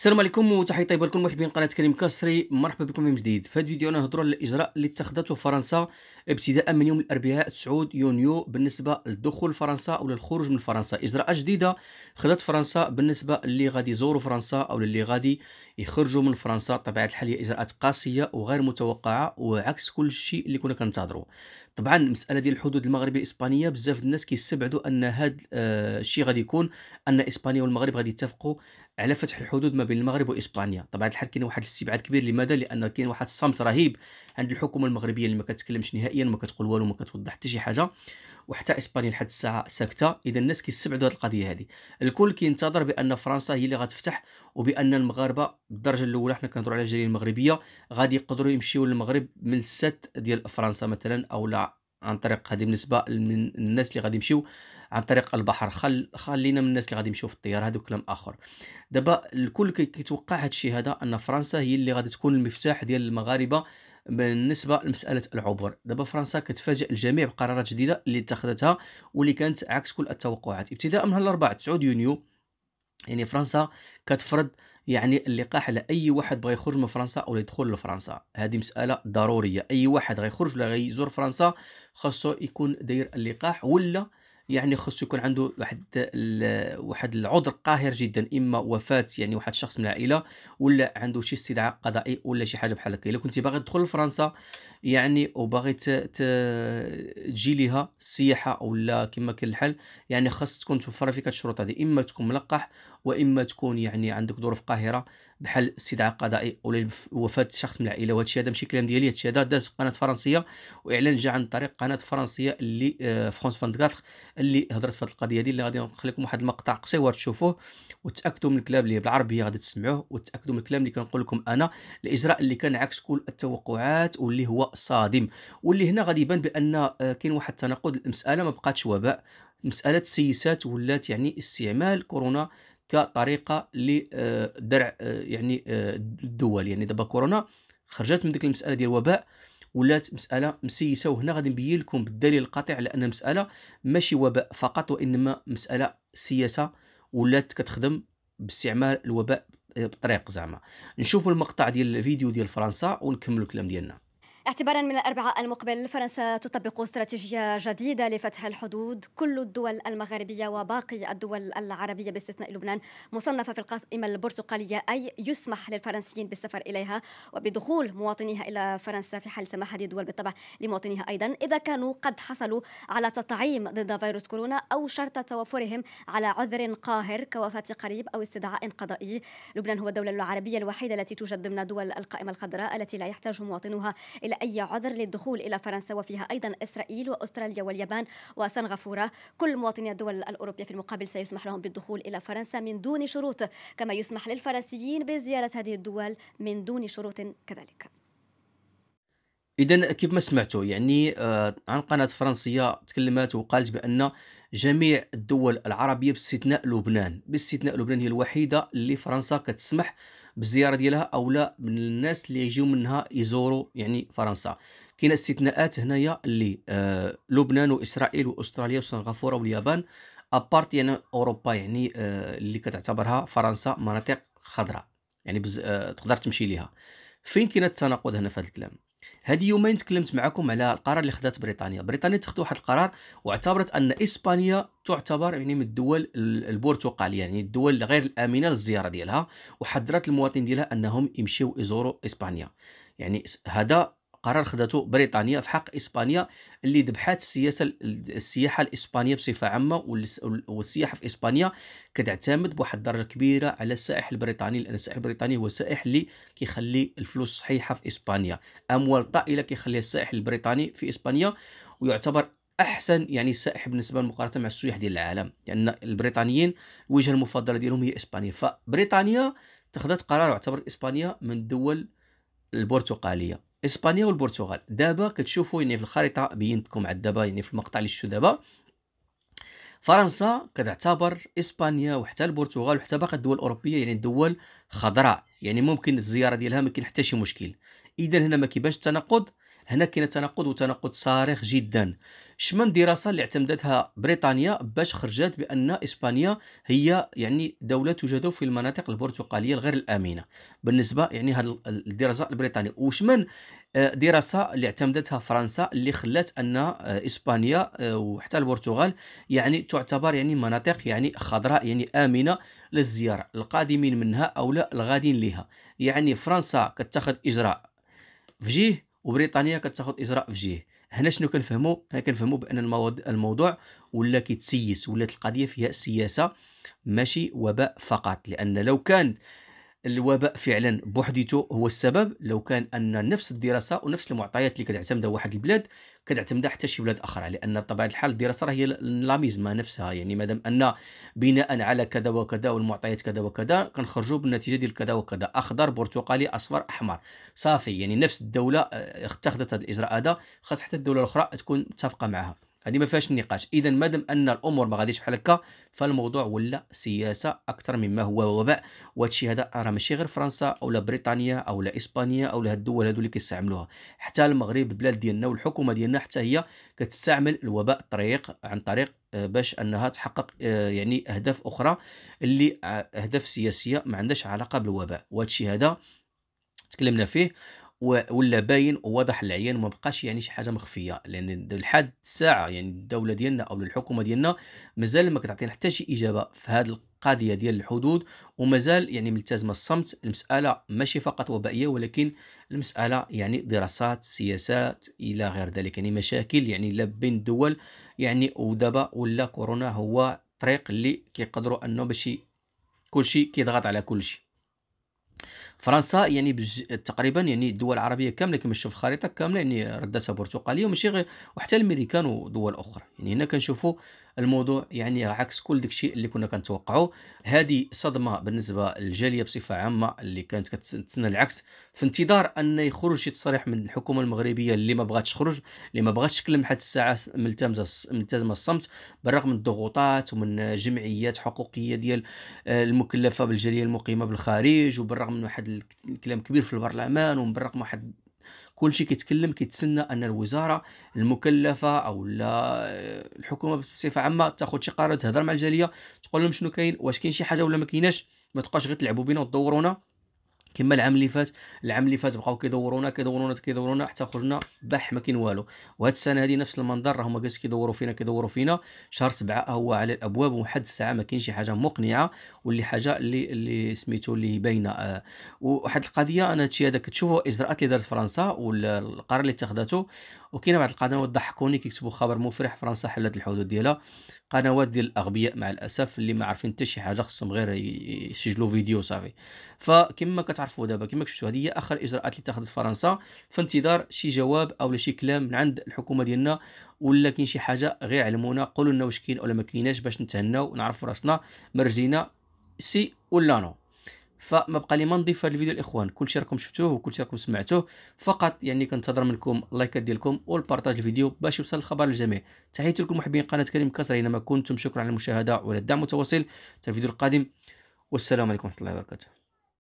السلام عليكم وتحيه طيبه لكم محبين قناه كريم كاسري مرحبا بكم من جديد في هذا الفيديو نهضروا على الاجراء اللي اتخذته فرنسا ابتداء من يوم الاربعاء 9 يونيو بالنسبه للدخول فرنسا او للخروج من فرنسا اجراءات جديده خذت فرنسا بالنسبه اللي غادي يزوروا فرنسا او اللي غادي يخرجوا من فرنسا طبيعه الحال هي اجراءات قاسيه وغير متوقعه وعكس كل شيء اللي كنا كنتظروا طبعا المساله ديال الحدود المغربيه الاسبانيه بزاف الناس كيستبعدوا ان هذا آه، الشيء غادي يكون ان اسبانيا والمغرب غادي يتفقوا على فتح الحدود ما بين المغرب واسبانيا طبعا الحال كاين واحد الاستبعاد كبير لماذا لان كاين واحد الصمت رهيب عند الحكومه المغربيه اللي ما كتكلمش نهائيا ما كتقول والو ما كتوضح حتى شي حاجه وحتى اسبانيا لحد الساعه ساكته اذا الناس كيستبعدوا هذه القضيه هذه الكل كينتظر بان فرنسا هي اللي غتفتح وبان المغاربه بالدرجه الاولى حنا كنهضروا على الجاليه المغربيه غادي يقدروا يمشيوا للمغرب من الست ديال فرنسا مثلا او لا عن طريق هذه بالنسبه من الناس اللي غادي يمشيو عن طريق البحر خل خلينا من الناس اللي غادي يمشيو في الطياره هذا كلام اخر دابا الكل كيتوقع هذا الشيء هذا ان فرنسا هي اللي غادي تكون المفتاح ديال المغاربه بالنسبه لمساله العبور دابا فرنسا كتفاجئ الجميع بقرارات جديده اللي اتخذتها واللي كانت عكس كل التوقعات ابتداء من الاربعاء 9 يونيو يعني فرنسا كتفرض يعني اللقاح على اي واحد بغى يخرج من فرنسا او يدخل لفرنسا هذه مساله ضروريه اي واحد غيخرج ولا غيزور فرنسا خاصو يكون داير اللقاح ولا يعني خصو يكون عنده واحد واحد العذر قاهر جدا اما وفاه يعني واحد الشخص من العائله ولا عنده شي استدعاء قضائي ولا شي حاجه بحال هكا الا كنتي باغي تدخل لفرنسا يعني وباغي تجي ليها السياحه ولا كما كان الحال يعني خاص تكون توفر فيك الشروط هذه اما تكون ملقح واما تكون يعني عندك ظروف قاهره بحال استدعاء قضائي ولا وفاه شخص من العائله وهذا الشيء هذا ماشي كلام ديالي هذا الشيء هذا داز قناه فرنسيه واعلان جاء عن طريق قناه فرنسيه اللي فرونس آه، 24 اللي هضرت في هذه القضيه دي اللي غادي نخليكم واحد المقطع قصير تشوفوه وتاكدوا من الكلام اللي بالعربيه غادي تسمعوه وتاكدوا من الكلام اللي كنقول لكم انا الاجراء اللي كان عكس كل التوقعات واللي هو صادم واللي هنا غادي يبان بان آه، كاين واحد التناقض المساله ما بقاتش وباء مساله سياسات ولات يعني استعمال كورونا كطريقه لدرع آه، يعني آه، الدول يعني دابا كورونا خرجت من ديك المساله ديال الوباء ولات مساله مسيسه وهنا غادي نبين لكم بالدليل القاطع على ان المساله ماشي وباء فقط وانما مساله سياسه ولات كتخدم باستعمال الوباء بطريق زعما نشوفوا المقطع ديال الفيديو ديال فرنسا ونكملوا الكلام ديالنا اعتبارا من الأربعاء المقبل فرنسا تطبق استراتيجية جديدة لفتح الحدود كل الدول المغاربية وباقي الدول العربية باستثناء لبنان مصنفة في القائمة البرتقالية أي يسمح للفرنسيين بالسفر إليها وبدخول مواطنيها إلى فرنسا في حال سماح هذه الدول بالطبع لمواطنيها أيضا إذا كانوا قد حصلوا على تطعيم ضد فيروس كورونا أو شرط توفرهم على عذر قاهر كوفاة قريب أو استدعاء قضائي لبنان هو الدولة العربية الوحيدة التي توجد ضمن دول القائمة الخضراء التي لا يحتاج مواطنوها إلى إلى أي عذر للدخول إلى فرنسا وفيها أيضا إسرائيل وأستراليا واليابان وسنغافورة كل مواطني الدول الأوروبية في المقابل سيسمح لهم بالدخول إلى فرنسا من دون شروط كما يسمح للفرنسيين بزيارة هذه الدول من دون شروط كذلك اذا كيف ما سمعتوا يعني آه، عن قناه فرنسيه تكلمت وقالت بان جميع الدول العربيه باستثناء لبنان باستثناء لبنان هي الوحيده اللي فرنسا كتسمح بالزياره ديالها او لا من الناس اللي يجيو منها يزوروا يعني فرنسا كاين استثناءات هنايا اللي آه لبنان واسرائيل واستراليا وسنغافوره واليابان ابارت يعني اوروبا يعني آه اللي كتعتبرها فرنسا مناطق خضراء يعني بز... آه تقدر تمشي ليها فين كاين التناقض هنا في هذا الكلام هذه يومين تكلمت معكم على القرار اللي خدات بريطانيا بريطانيا تخذ واحد القرار واعتبرت ان اسبانيا تعتبر يعني من الدول البرتقاليه يعني الدول غير الامنه للزياره ديالها وحذرت المواطنين ديالها انهم يمشيو يزوروا اسبانيا يعني هذا قرار خدته بريطانيا في حق اسبانيا اللي ذبحات السياسه السياحه الاسبانيه بصفه عامه والسياحه في اسبانيا كتعتمد بواحد الدرجه كبيره على السائح البريطاني لان السائح البريطاني هو السائح اللي كيخلي الفلوس صحيحه في اسبانيا اموال طائله كيخليها السائح البريطاني في اسبانيا ويعتبر احسن يعني سائح بالنسبه للمقارنه مع السياح ديال العالم لان يعني البريطانيين الوجهه المفضله ديالهم هي اسبانيا فبريطانيا اتخذت قرار واعتبرت اسبانيا من الدول البرتقاليه اسبانيا والبرتغال دابا كتشوفوا يعني في الخريطه بينتكم عاد دابا يعني في المقطع اللي شفتوا دابا فرنسا كتعتبر اسبانيا وحتى البرتغال وحتى باقي الدول الاوروبيه يعني دول خضراء يعني ممكن الزياره ديالها ما كاين حتى شي مشكل اذا هنا ما كيبانش التناقض هنا كاين تناقض وتناقض صارخ جدا شمن دراسه اللي اعتمدتها بريطانيا باش خرجت بان اسبانيا هي يعني دوله توجد في المناطق البرتقاليه الغير الامنه بالنسبه يعني هذه الدراسه البريطانيه وشمن آه، دراسه اللي اعتمدتها فرنسا اللي خلات ان آه، اسبانيا آه، وحتى البرتغال يعني تعتبر يعني مناطق يعني خضراء يعني امنه للزياره القادمين منها او لا الغادين لها يعني فرنسا كتاخذ اجراء في جهه وبريطانيا كتاخذ اجراء في جهه هنا شنو كنفهموا كنفهموا بان الموضوع ولا كيتسيس ولات القضيه فيها سياسه ماشي وباء فقط لان لو كان الوباء فعلا بوحديته هو السبب لو كان ان نفس الدراسه ونفس المعطيات اللي كتعتمدها واحد البلاد كتعتمدها حتى شي بلاد اخرى لان بطبيعه الحال الدراسه راه هي لاميزما نفسها يعني مادام ان بناء على كذا وكذا والمعطيات كذا وكذا كنخرجوا بالنتيجه ديال كذا وكذا اخضر برتقالي اصفر احمر صافي يعني نفس الدوله اتخذت آه، هذا الاجراء هذا خاص حتى الدوله الاخرى تكون متفقه معها هذه ما فيهاش النقاش اذا مادام ان الامور ما غاديش بحال هكا فالموضوع ولا سياسه اكثر مما هو وباء وهادشي هذا راه ماشي غير فرنسا اولا بريطانيا اولا اسبانيا اولا هاد الدول هادو اللي كيستعملوها حتى المغرب البلاد ديالنا والحكومه ديالنا حتى هي كتستعمل الوباء طريق عن طريق آه، باش انها تحقق آه، يعني اهداف اخرى اللي آه، اهداف سياسيه ما عندهاش علاقه بالوباء وهادشي هذا تكلمنا فيه ولا باين وواضح للعيان وما بقاش يعني شي حاجه مخفيه لان لحد الساعه يعني الدوله ديالنا او الحكومه ديالنا مازال ما كتعطينا حتى شي اجابه في هذه القضيه ديال الحدود ومازال يعني ملتزمه الصمت المساله ماشي فقط وبائيه ولكن المساله يعني دراسات سياسات الى غير ذلك يعني مشاكل يعني لا بين الدول يعني ودابا ولا كورونا هو الطريق اللي كيقدروا انه باش كلشي كيضغط على كلشي فرنسا يعني بج... تقريبا يعني الدول العربيه كامله كما تشوف الخريطه كامله يعني ردتها برتقاليه وماشي غير وحتى الامريكان ودول اخرى يعني هنا كنشوفوا الموضوع يعني عكس كل داكشي اللي كنا كنتوقعوا هذه صدمه بالنسبه للجاليه بصفه عامه اللي كانت كتسنى العكس في انتظار ان يخرج شي تصريح من الحكومه المغربيه اللي ما بغاتش تخرج اللي ما بغاتش تكلم حتى الساعه ملتزمه الصمت بالرغم من الضغوطات ومن جمعيات حقوقيه ديال آه، المكلفه بالجاليه المقيمه بالخارج وبالرغم من واحد الكلام كبير في البرلمان وبالرغم واحد كلشي كيتكلم كيتسنى ان الوزاره المكلفه او لا الحكومه بصفه عامه تاخذ شي قرار تهضر مع الجاليه تقول لهم شنو كاين واش كاين شي حاجه ولا ما كايناش ما تبقاش غير تلعبوا بينا وتدورونا كما العام اللي فات العام اللي فات بقاو كيدورونا كيدورونا كيدورونا حتى خرجنا بح ما كاين والو وهاد السنه هذه نفس المنظر راهما جالس كيدوروا فينا كيدوروا فينا شهر سبعة هو على الابواب وحد الساعه ما كاينش شي حاجه مقنعه واللي حاجه اللي اللي سميتو اللي باينه آه وواحد القضيه انا هادشي هذا كتشوفوا الاجراءات اللي دارت فرنسا والقرار اللي اتخذته وكاينه بعض القنوات ضحكوني كيكتبوا خبر مفرح فرنسا حلت الحدود ديالها قنوات ديال الاغبياء مع الاسف اللي ما عارفين حتى شي حاجه خصهم غير يسجلوا فيديو صافي فكما كتعرفوا دابا كما شفتوا هذه هي اخر الاجراءات اللي اتخذت فرنسا في انتظار شي جواب او شي كلام من عند الحكومه ديالنا ولا كاين شي حاجه غير علمونا قولوا لنا واش كاين ولا ما كايناش باش نتهناو ونعرفوا راسنا مرجينا سي ولا نو فما بقى لي ما نضيف هذا الفيديو الاخوان كلشي راكم شفتوه شيء راكم سمعتوه فقط يعني كنتظر منكم اللايكات ديالكم والبارطاج الفيديو باش يوصل الخبر للجميع تحياتي لكم محبين قناه كريم كسر اينما كنتم شكرا على المشاهده وعلى الدعم المتواصل حتى الفيديو القادم والسلام عليكم ورحمه الله وبركاته